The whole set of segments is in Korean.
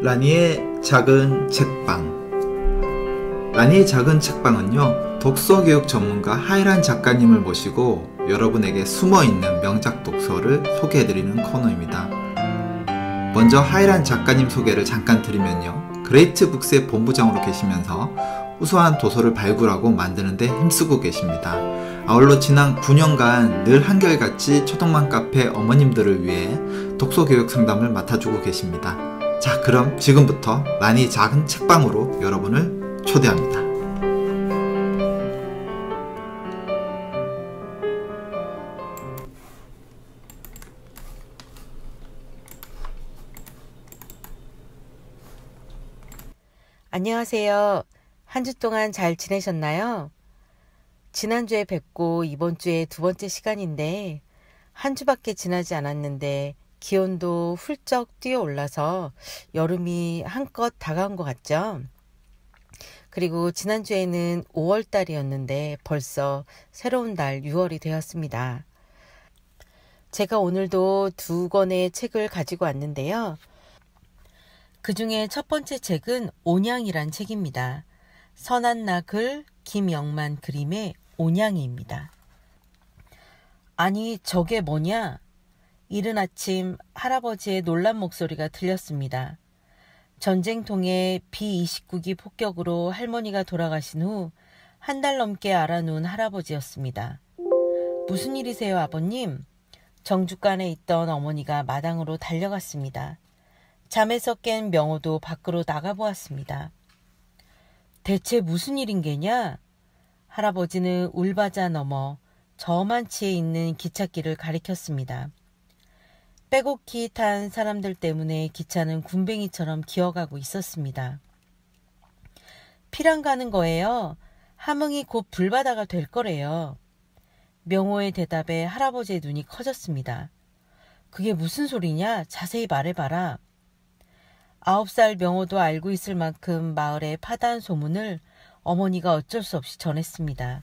라니의 작은 책방 라니의 작은 책방은요 독서교육 전문가 하이란 작가님을 모시고 여러분에게 숨어있는 명작 독서를 소개해드리는 코너입니다 먼저 하이란 작가님 소개를 잠깐 드리면요 그레이트 북스의 본부장으로 계시면서 우수한 도서를 발굴하고 만드는데 힘쓰고 계십니다. 아울러 지난 9년간 늘 한결같이 초등반 카페 어머님들을 위해 독서교육 상담을 맡아주고 계십니다. 자 그럼 지금부터 많이 작은 책방으로 여러분을 초대합니다. 안녕하세요. 한 주 동안 잘 지내셨나요? 지난주에 뵙고 이번 주에 두 번째 시간인데 한 주밖에 지나지 않았는데 기온도 훌쩍 뛰어 올라서 여름이 한껏 다가온 것 같죠? 그리고 지난주에는 5월 달이었는데 벌써 새로운 달 6월이 되었습니다. 제가 오늘도 두 권의 책을 가지고 왔는데요. 그 중에 첫 번째 책은 온양이란 책입니다. 선한나 글, 김영만 그림의 온양이입니다. 아니, 저게 뭐냐? 이른 아침 할아버지의 놀란 목소리가 들렸습니다. 전쟁통에 B-29기 폭격으로 할머니가 돌아가신 후 한 달 넘게 알아놓은 할아버지였습니다. 무슨 일이세요, 아버님? 정주간에 있던 어머니가 마당으로 달려갔습니다. 잠에서 깬 명호도 밖으로 나가보았습니다. 대체 무슨 일인 게냐? 할아버지는 울바자 넘어 저만치에 있는 기찻길을 가리켰습니다. 빼곡히 탄 사람들 때문에 기차는 군뱅이처럼 기어가고 있었습니다. 피랑 가는 거예요. 함흥이 곧 불바다가 될 거래요. 명호의 대답에 할아버지의 눈이 커졌습니다. 그게 무슨 소리냐? 자세히 말해봐라. 아홉 살 명호도 알고 있을 만큼 마을의 파단 소문을 어머니가 어쩔 수 없이 전했습니다.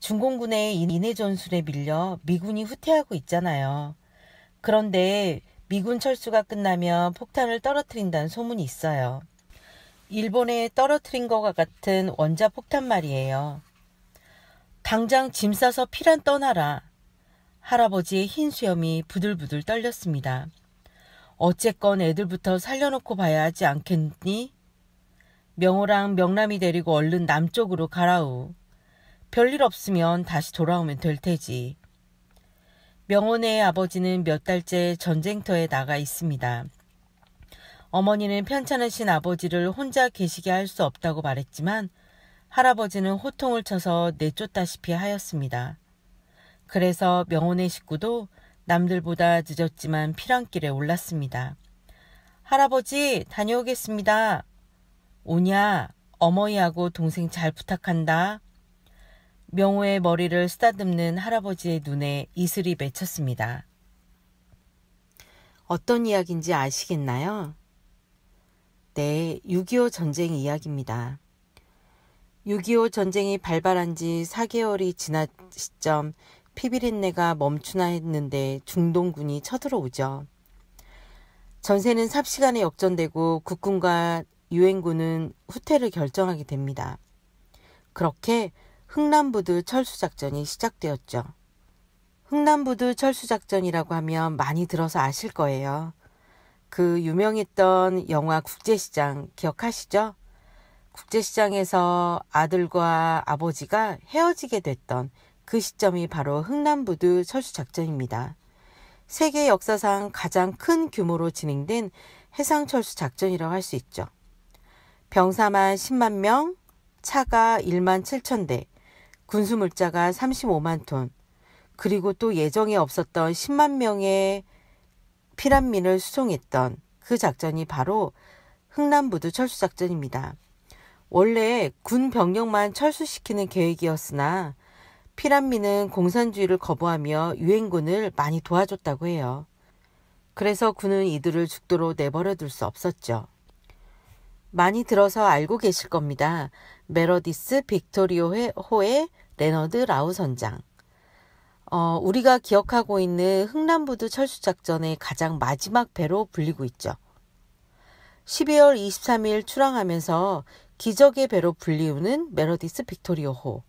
중공군의 인해 전술에 밀려 미군이 후퇴하고 있잖아요. 그런데 미군 철수가 끝나면 폭탄을 떨어뜨린다는 소문이 있어요. 일본에 떨어뜨린 것과 같은 원자 폭탄 말이에요. 당장 짐 싸서 피란 떠나라. 할아버지의 흰 수염이 부들부들 떨렸습니다. 어쨌건 애들부터 살려놓고 봐야 하지 않겠니? 명호랑 명남이 데리고 얼른 남쪽으로 가라우. 별일 없으면 다시 돌아오면 될 테지. 명원의 아버지는 몇 달째 전쟁터에 나가 있습니다. 어머니는 편찮으신 아버지를 혼자 계시게 할 수 없다고 말했지만 할아버지는 호통을 쳐서 내쫓다시피 하였습니다. 그래서 명원의 식구도 남들보다 늦었지만 피랑길에 올랐습니다. 할아버지 다녀오겠습니다. 오냐 어머니하고 동생 잘 부탁한다. 명호의 머리를 쓰다듬는 할아버지의 눈에 이슬이 맺혔습니다. 어떤 이야기인지 아시겠나요? 네, 6.25 전쟁 이야기입니다. 6.25 전쟁이 발발한 지 4개월이 지난 시점 피비린내가 멈추나 했는데 중동군이 쳐들어오죠. 전세는 삽시간에 역전되고 국군과 유엔군은 후퇴를 결정하게 됩니다. 그렇게 흥남부두 철수작전이 시작되었죠. 흥남부두 철수작전이라고 하면 많이 들어서 아실 거예요. 그 유명했던 영화 국제시장 기억하시죠? 국제시장에서 아들과 아버지가 헤어지게 됐던 그 시점이 바로 흥남부두 철수작전입니다. 세계 역사상 가장 큰 규모로 진행된 해상철수작전이라고 할 수 있죠. 병사만 10만 명, 차가 1만 7천 대, 군수물자가 35만 톤, 그리고 또 예정에 없었던 10만 명의 피란민을 수송했던 그 작전이 바로 흥남부두 철수작전입니다. 원래 군 병력만 철수시키는 계획이었으나 피란민은 공산주의를 거부하며 유엔군을 많이 도와줬다고 해요. 그래서 군은 이들을 죽도록 내버려 둘 수 없었죠. 많이 들어서 알고 계실 겁니다. 메로디스 빅토리오호의 레너드 라우 선장. 어, 우리가 기억하고 있는 흥남부두 철수작전의 가장 마지막 배로 불리고 있죠. 12월 23일 출항하면서 기적의 배로 불리우는 메로디스 빅토리오호.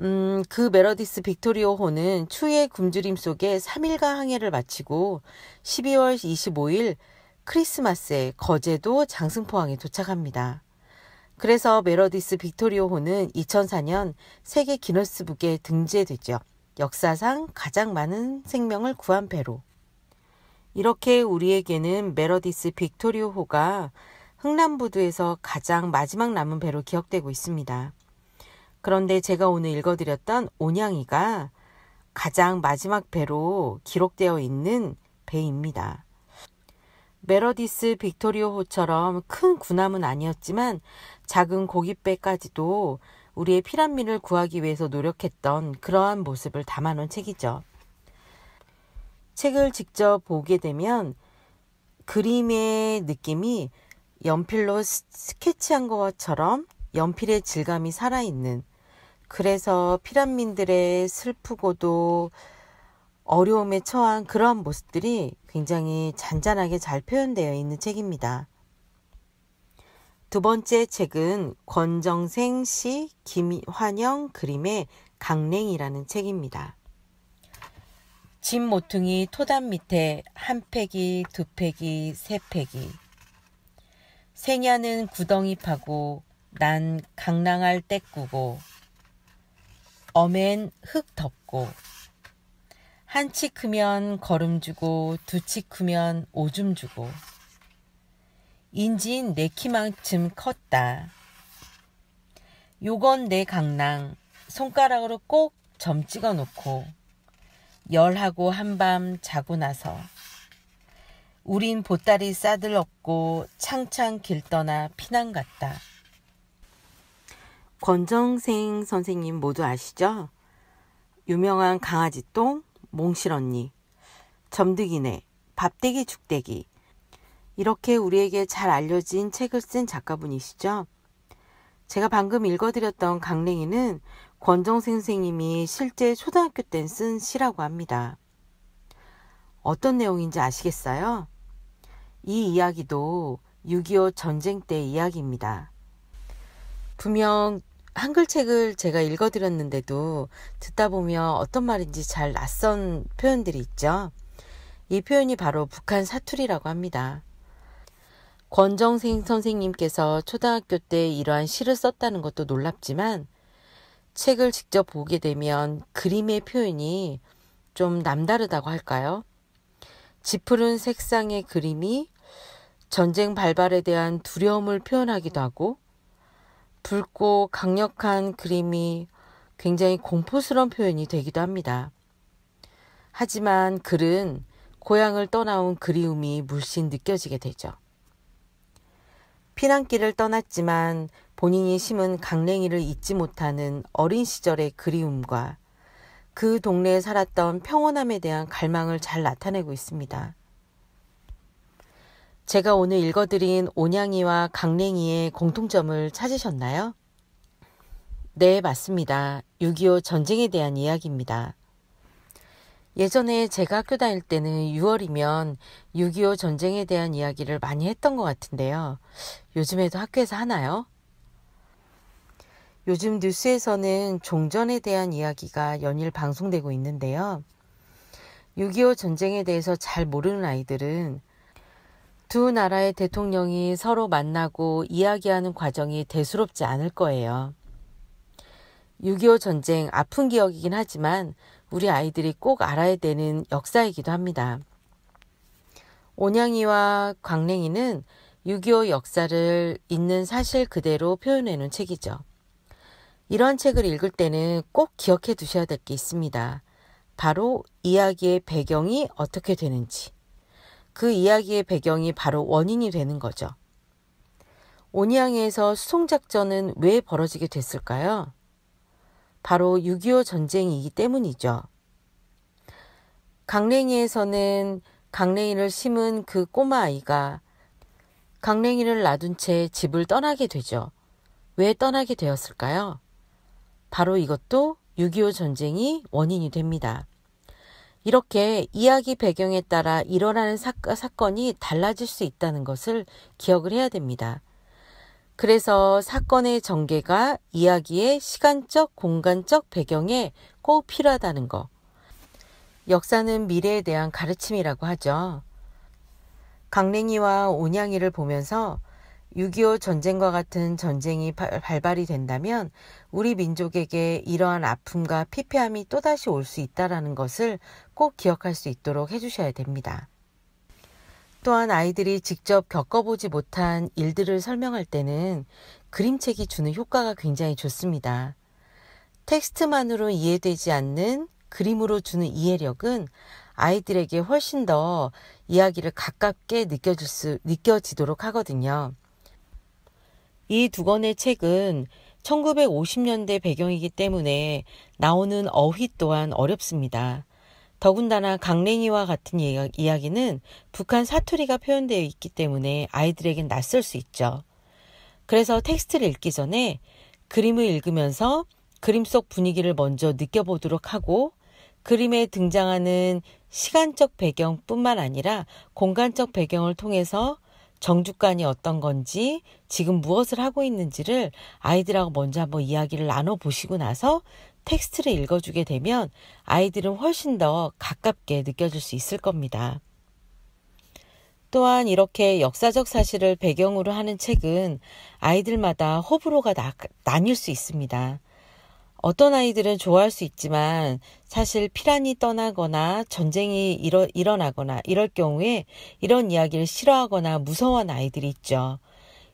음, 그메로디스 빅토리오호는 추위의 굶주림 속에 3일간 항해를 마치고 12월 25일 크리스마스에 거제도 장승포항에 도착합니다. 그래서 메러디스 빅토리오호는 2004년 세계 기너스북에 등재됐죠. 역사상 가장 많은 생명을 구한 배로. 이렇게 우리에게는 메러디스 빅토리오호가 흥남부두에서 가장 마지막 남은 배로 기억되고 있습니다. 그런데 제가 오늘 읽어드렸던 온양이가 가장 마지막 배로 기록되어 있는 배입니다. 메러디스 빅토리오호처럼 큰 군함은 아니었지만 작은 고깃배까지도 우리의 피란미를 구하기 위해서 노력했던 그러한 모습을 담아놓은 책이죠. 책을 직접 보게 되면 그림의 느낌이 연필로 스케치한 것처럼 연필의 질감이 살아있는 그래서 피란민들의 슬프고도 어려움에 처한 그러한 모습들이 굉장히 잔잔하게 잘 표현되어 있는 책입니다. 두 번째 책은 권정생 씨, 김환영 그림의 강냉이라는 책입니다. 집 모퉁이 토단 밑에 한 팩이 두 팩이 세 팩이 생야는 구덩이 파고 난강낭할때꾸고 엄엔 흙 덮고 한 치 크면 걸음 주고 두 치 크면 오줌 주고 인진 내 키만큼 컸다. 요건 내 강낭. 손가락으로 꼭 점 찍어 놓고. 열하고 한밤 자고 나서. 우린 보따리 싸들 얻고 창창 길 떠나 피난 갔다. 권정생 선생님 모두 아시죠? 유명한 강아지 똥, 몽실 언니, 점득이네, 밥대기 죽대기, 이렇게 우리에게 잘 알려진 책을 쓴 작가분이시죠. 제가 방금 읽어드렸던 강냉이는 권정 선생님이 실제 초등학교 땐 쓴 시라고 합니다. 어떤 내용인지 아시겠어요? 이 이야기도 6.25 전쟁 때 이야기입니다. 분명 한글책을 제가 읽어드렸는데도 듣다 보면 어떤 말인지 잘 낯선 표현들이 있죠. 이 표현이 바로 북한 사투리라고 합니다. 권정생 선생님께서 초등학교 때 이러한 시를 썼다는 것도 놀랍지만 책을 직접 보게 되면 그림의 표현이 좀 남다르다고 할까요? 지푸른 색상의 그림이 전쟁 발발에 대한 두려움을 표현하기도 하고 붉고 강력한 그림이 굉장히 공포스러운 표현이 되기도 합니다. 하지만 글은 고향을 떠나온 그리움이 물씬 느껴지게 되죠. 피난길을 떠났지만 본인이 심은 강냉이를 잊지 못하는 어린 시절의 그리움과 그 동네에 살았던 평온함에 대한 갈망을 잘 나타내고 있습니다. 제가 오늘 읽어드린 온양이와 강냉이의 공통점을 찾으셨나요? 네, 맞습니다. 6.25 전쟁에 대한 이야기입니다. 예전에 제가 학교 다닐 때는 6월이면 6.25 전쟁에 대한 이야기를 많이 했던 것 같은데요. 요즘에도 학교에서 하나요? 요즘 뉴스에서는 종전에 대한 이야기가 연일 방송되고 있는데요. 6.25 전쟁에 대해서 잘 모르는 아이들은 두 나라의 대통령이 서로 만나고 이야기하는 과정이 대수롭지 않을 거예요. 6.25 전쟁 아픈 기억이긴 하지만 우리 아이들이 꼭 알아야 되는 역사이기도 합니다. 온양이와 광랭이는 6.25 역사를 있는 사실 그대로 표현해 놓은 책이죠. 이런 책을 읽을 때는 꼭 기억해 두셔야 될 게 있습니다. 바로 이야기의 배경이 어떻게 되는지. 그 이야기의 배경이 바로 원인이 되는 거죠. 온양에서 수송작전은 왜 벌어지게 됐을까요? 바로 6.25 전쟁이기 때문이죠. 강냉이에서는 강냉이를 심은 그 꼬마 아이가 강냉이를 놔둔 채 집을 떠나게 되죠. 왜 떠나게 되었을까요? 바로 이것도 6.25 전쟁이 원인이 됩니다. 이렇게 이야기 배경에 따라 일어나는 사, 사건이 달라질 수 있다는 것을 기억을 해야 됩니다. 그래서 사건의 전개가 이야기의 시간적, 공간적 배경에 꼭 필요하다는 것. 역사는 미래에 대한 가르침이라고 하죠. 강냉이와 온양이를 보면서 6.25 전쟁과 같은 전쟁이 발발이 된다면 우리 민족에게 이러한 아픔과 피폐함이 또다시 올 수 있다라는 것을 꼭 기억할 수 있도록 해주셔야 됩니다. 또한 아이들이 직접 겪어보지 못한 일들을 설명할 때는 그림책이 주는 효과가 굉장히 좋습니다. 텍스트만으로 이해되지 않는 그림으로 주는 이해력은 아이들에게 훨씬 더 이야기를 가깝게 느껴질 수, 느껴지도록 하거든요. 이 두 권의 책은 1950년대 배경이기 때문에 나오는 어휘 또한 어렵습니다. 더군다나 강냉이와 같은 이야기는 북한 사투리가 표현되어 있기 때문에 아이들에겐 낯설 수 있죠. 그래서 텍스트를 읽기 전에 그림을 읽으면서 그림 속 분위기를 먼저 느껴보도록 하고 그림에 등장하는 시간적 배경뿐만 아니라 공간적 배경을 통해서 정주관이 어떤 건지 지금 무엇을 하고 있는지를 아이들하고 먼저 한번 이야기를 나눠보시고 나서 텍스트를 읽어주게 되면 아이들은 훨씬 더 가깝게 느껴질 수 있을 겁니다. 또한 이렇게 역사적 사실을 배경으로 하는 책은 아이들마다 호불호가 나, 나뉠 수 있습니다. 어떤 아이들은 좋아할 수 있지만 사실 피란이 떠나거나 전쟁이 일어, 일어나거나 이럴 경우에 이런 이야기를 싫어하거나 무서워하는 아이들이 있죠.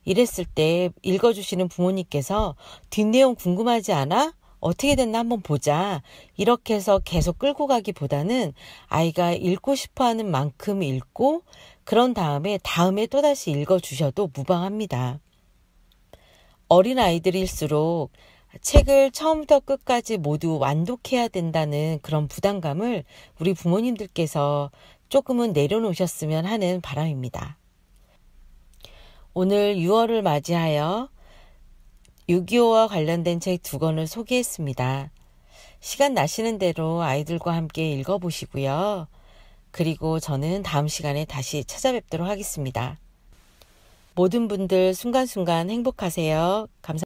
이랬을 때 읽어주시는 부모님께서 뒷내용 궁금하지 않아? 어떻게 됐나 한번 보자. 이렇게 해서 계속 끌고 가기보다는 아이가 읽고 싶어 하는 만큼 읽고 그런 다음에 다음에 또다시 읽어 주셔도 무방합니다. 어린 아이들일수록 책을 처음부터 끝까지 모두 완독해야 된다는 그런 부담감을 우리 부모님들께서 조금은 내려놓으셨으면 하는 바람입니다. 오늘 6월을 맞이하여 6.25와 관련된 책 두 권을 소개했습니다. 시간 나시는 대로 아이들과 함께 읽어보시고요. 그리고 저는 다음 시간에 다시 찾아뵙도록 하겠습니다. 모든 분들 순간순간 행복하세요. 감사합니다.